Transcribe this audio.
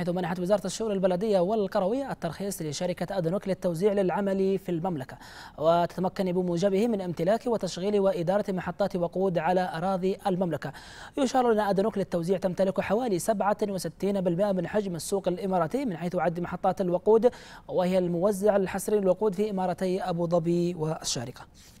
حيث منحت وزارة الشؤون البلدية والقروية الترخيص لشركة أدنوك للتوزيع للعمل في المملكة وتتمكن بموجبه من امتلاك وتشغيل وإدارة محطات وقود على أراضي المملكة يشار أن أدنوك للتوزيع تمتلك حوالي 67% من حجم السوق الإماراتي من حيث عد محطات الوقود وهي الموزع الحصري للوقود في إمارتي أبو ظبي والشارقة